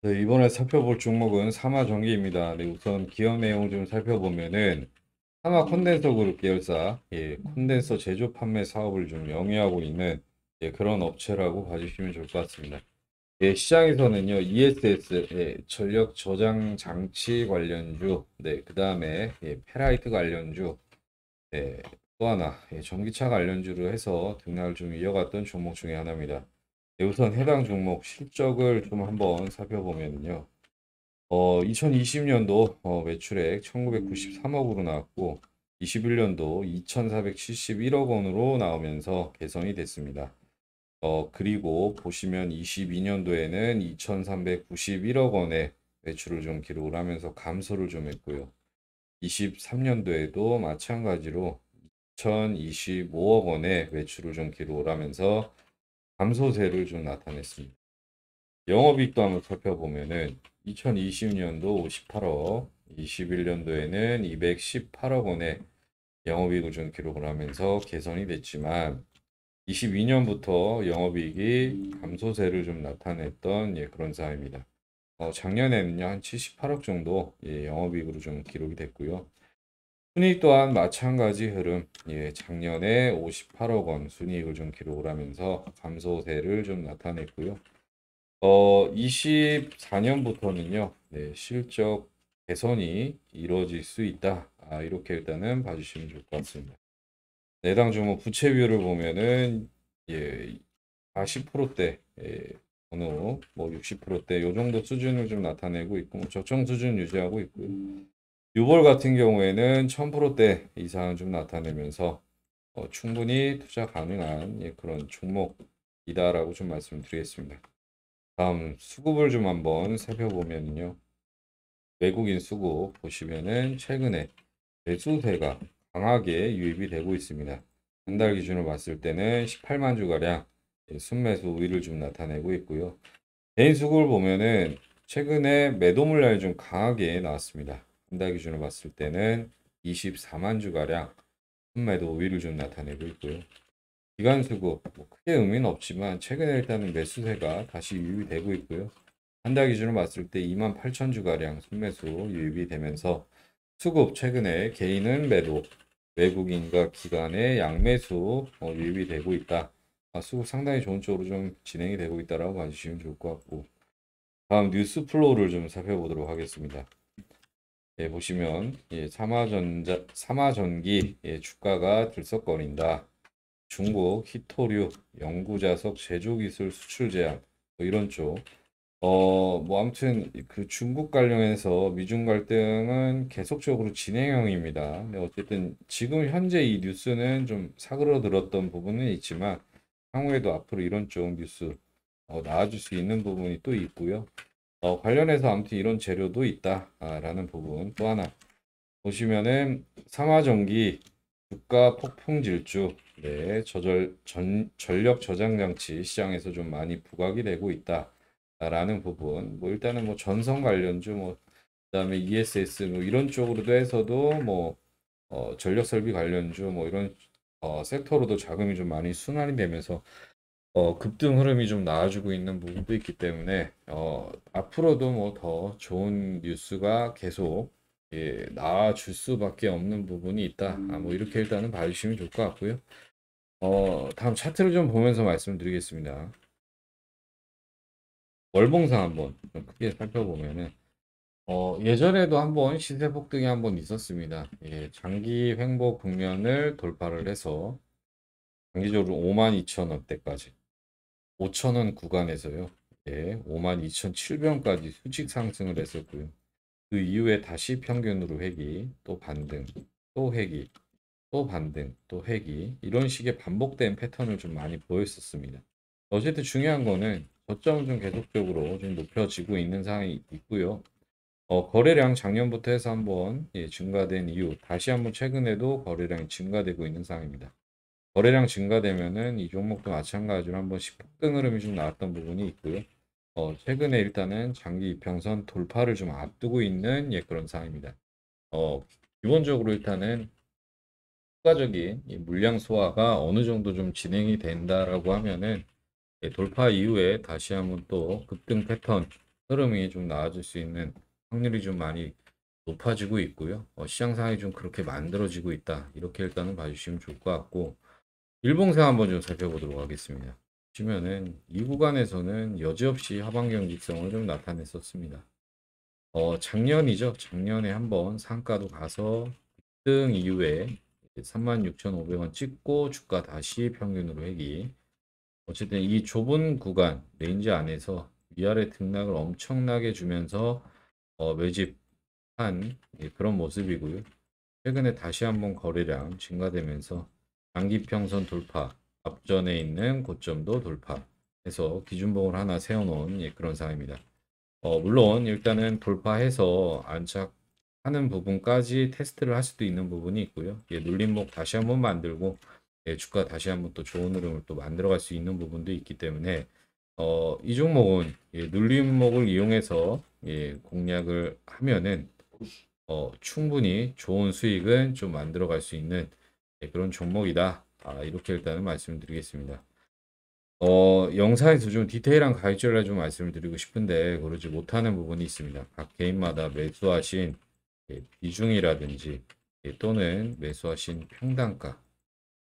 네, 이번에 살펴볼 종목은 삼화 전기입니다. 네, 우선 기업 내용 좀 살펴보면은 삼화 컨덴서 그룹 계열사, 예, 컨덴서 제조 판매 사업을 좀 영위하고 있는 예, 그런 업체라고 봐주시면 좋을 것 같습니다. 예, 시장에서는요, ESS, 예, 전력 저장 장치 관련주, 네, 그 다음에 예, 페라이트 관련주, 예, 또 하나, 예, 전기차 관련주로 해서 등락을 좀 이어갔던 종목 중에 하나입니다. 네, 우선 해당 종목 실적을 좀 한번 살펴보면요. 어, 2020년도 어, 매출액 1993억으로 나왔고 21년도 2471억 원으로 나오면서 개선이 됐습니다. 어, 그리고 보시면 22년도에는 2391억 원의 매출을 좀 기록을 하면서 감소를 좀 했고요. 23년도에도 마찬가지로 2 0 2 5억 원의 매출을 좀 기록을 하면서 감소세를 좀 나타냈습니다. 영업이익도 한번 살펴보면은 2020년도 58억, 21년도에는 218억 원의 영업이익을 좀 기록을 하면서 개선이 됐지만 22년부터 영업이익이 감소세를 좀 나타냈던 예, 그런 사입니다. 어, 작년에는요 한 78억 정도 예, 영업이익으로 좀 기록이 됐고요. 순이익 또한 마찬가지 흐름. 예, 작년에 58억 원 순이익을 좀 기록을 하면서 감소세를 좀 나타냈고요. 어, 24년부터는요. 네, 실적 개선이 이루어질 수 있다. 아, 이렇게 일단은 봐주시면 좋을 것 같습니다. 내당 주무 부채 비율을 보면은 예, 40%대 예, 어느 뭐 60%대 요 정도 수준을 좀 나타내고 있고 뭐 적정 수준 유지하고 있고요. 6월 같은 경우에는 1000%대 이상 좀 나타내면서 어, 충분히 투자 가능한 예, 그런 종목이다라고 좀 말씀드리겠습니다. 다음 수급을 좀 한번 살펴보면요. 외국인 수급 보시면은 최근에 매수세가 강하게 유입이 되고 있습니다. 한 달 기준으로 봤을 때는 18만 주가량 예, 순매수 우위를 좀 나타내고 있고요. 개인 수급을 보면은 최근에 매도물량이 좀 강하게 나왔습니다. 한달 기준으로 봤을 때는 24만 주가량 판매도 우위를 좀 나타내고 있고요. 기간 수급 뭐 크게 의미는 없지만 최근에 일단은 매수세가 다시 유입되고 있고요. 한 달 기준으로 봤을 때 2만 8천 주가량 순매수 유입이 되면서 수급 최근에 개인은 매도 외국인과 기관의 양매수 어, 유입이 되고 있다. 아, 수급 상당히 좋은 쪽으로 좀 진행이 되고 있다라고 봐주시면 좋을 것 같고 다음 뉴스 플로우를 좀 살펴보도록 하겠습니다. 예, 보시면 예, 삼화전자 삼화전기 예, 주가가 들썩거린다. 중국 히토류 연구자석 제조기술 수출 제한 뭐 이런 쪽. 어 뭐 아무튼 그 중국 관련해서 미중 갈등은 계속적으로 진행형입니다. 어쨌든 지금 현재 이 뉴스는 좀 사그러들었던 부분은 있지만 향후에도 앞으로 이런 쪽 뉴스 어, 나와줄 수 있는 부분이 또 있고요. 어, 관련해서 아무튼 이런 재료도 있다라는 부분 또 하나 보시면은 상하전기 주가 폭풍 질주 네 저절 전, 전력 저장 장치 시장에서 좀 많이 부각이 되고 있다라는 부분 뭐 일단은 뭐 전선 관련주 뭐 그다음에 ESS 뭐 이런 쪽으로도 해서도 뭐 어, 전력 설비 관련주 뭐 이런 어, 섹터로도 자금이 좀 많이 순환이 되면서 어, 급등 흐름이 좀 나아지고 있는 부분도 있기 때문에 어, 앞으로도 뭐 더 좋은 뉴스가 계속 예, 나아줄 수밖에 없는 부분이 있다. 아, 뭐 이렇게 일단은 봐주시면 좋을 것 같고요. 어, 다음 차트를 좀 보면서 말씀드리겠습니다. 월봉상 한번 크게 살펴보면은 어, 예전에도 한번 시세 폭등이 한번 있었습니다. 예, 장기 횡보 국면을 돌파를 해서 장기적으로 52,000원대까지 5천원 구간에서요. 예, 52,700원까지 수직 상승을 했었고요. 그 이후에 다시 평균으로 회기, 또 반등, 또 회기, 또 반등, 또 회기 이런 식의 반복된 패턴을 좀 많이 보였었습니다. 어쨌든 중요한 거는 저점은 좀 계속적으로 좀 높여지고 있는 상황이 있고요. 어, 거래량 작년부터 해서 한번 예, 증가된 이후 다시 한번 최근에도 거래량이 증가되고 있는 상황입니다. 거래량 증가되면은 이 종목도 마찬가지로 한번 시폭등 흐름이 좀 나왔던 부분이 있고요. 어, 최근에 일단은 장기 이평선 돌파를 좀 앞두고 있는 예, 그런 상황입니다. 어, 기본적으로 일단은 추가적인 물량 소화가 어느 정도 좀 진행이 된다라고 하면은 예, 돌파 이후에 다시 한번 또 급등 패턴 흐름이 좀 나아질 수 있는 확률이 좀 많이 높아지고 있고요. 어, 시장 상황이 좀 그렇게 만들어지고 있다. 이렇게 일단은 봐주시면 좋을 것 같고 일봉상 한번 좀 살펴보도록 하겠습니다. 보시면은 이 구간에서는 여지없이 하반 경직성을 좀 나타냈었습니다. 어, 작년이죠. 작년에 한번 상가도 가서 등 이후에 36,500원 찍고 주가 다시 평균으로 회기. 어쨌든 이 좁은 구간 레인지 안에서 위아래 등락을 엄청나게 주면서 어, 매집한 예, 그런 모습이고요. 최근에 다시 한번 거래량 증가되면서 장기평선 돌파, 앞전에 있는 고점도 돌파해서 기준봉을 하나 세워놓은 예, 그런 상황입니다. 어, 물론 일단은 돌파해서 안착하는 부분까지 테스트를 할 수도 있는 부분이 있고요. 예, 눌림목 다시 한번 만들고 예, 주가 다시 한번 또 좋은 흐름을 또 만들어갈 수 있는 부분도 있기 때문에 어, 이 종목은 예, 눌림목을 이용해서 예, 공략을 하면은 어, 충분히 좋은 수익은 좀 만들어갈 수 있는 네, 그런 종목이다. 아, 이렇게 일단은 말씀드리겠습니다. 어, 영상에서 좀 디테일한 가이드을좀 말씀을 드리고 싶은데 그러지 못하는 부분이 있습니다. 각 개인마다 매수하신 예, 비중이라든지 예, 또는 매수하신 평단가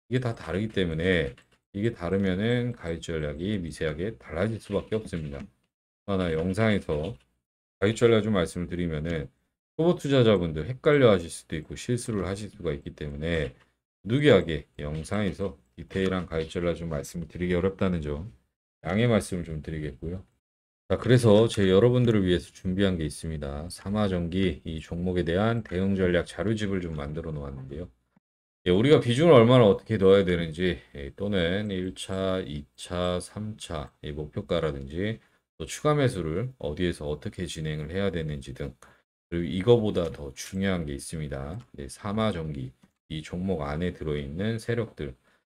이게 다 다르기 때문에 이게 다르면은 가이 전략이 미세하게 달라질 수밖에 없습니다. 하나 영상에서 가이 전략 좀 말씀을 드리면은 초보 투자자분들 헷갈려 하실 수도 있고 실수를 하실 수가 있기 때문에 누기하게 영상에서 디테일한 가입 전략 좀 말씀을 드리기 어렵다는 점 양해 말씀을 좀 드리겠고요. 자, 그래서 제 여러분들을 위해서 준비한 게 있습니다. 삼화전기 이 종목에 대한 대응 전략 자료집을 좀 만들어 놓았는데요. 예, 우리가 비중을 얼마나 어떻게 넣어야 되는지 예, 또는 1차, 2차, 3차 예, 목표가라든지 또 추가 매수를 어디에서 어떻게 진행을 해야 되는지 등 그리고 이거보다 더 중요한 게 있습니다. 예, 삼화전기 이 종목 안에 들어있는 세력들,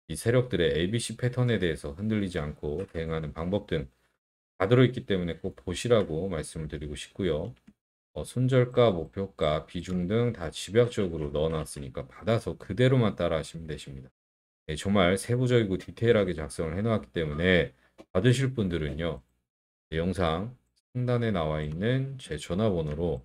이 세력들의 ABC 패턴에 대해서 흔들리지 않고 대응하는 방법 등 다 들어있기 때문에 꼭 보시라고 말씀을 드리고 싶고요. 어, 손절가, 목표가, 비중 등 다 집약적으로 넣어놨으니까 받아서 그대로만 따라하시면 되십니다. 네, 정말 세부적이고 디테일하게 작성을 해놓았기 때문에 받으실 분들은요. 네, 영상 상단에 나와 있는 제 전화번호로